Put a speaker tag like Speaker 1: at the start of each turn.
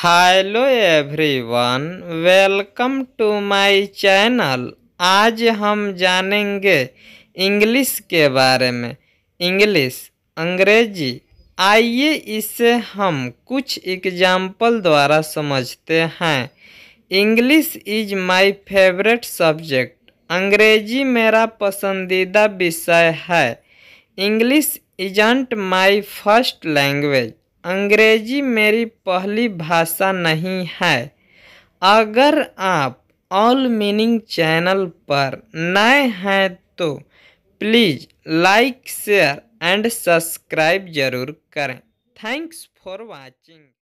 Speaker 1: hello everyone welcome to my channel आज हम जानेंगे इंग्लिश के बारे में इंग्लिश अंग्रेजी आइए इसे हम कुछ एग्जाम्पल द्वारा समझते हैं English is my favourite subject अंग्रेजी मेरा पसंदीदा विषय है English isn't my first language अंग्रेजी मेरी पहली भाषा नहीं है अगर आप ऑल मीनिंग चैनल पर नए हैं तो please like share and subscribe जरूर करें थैंक्स फॉर वाचिंग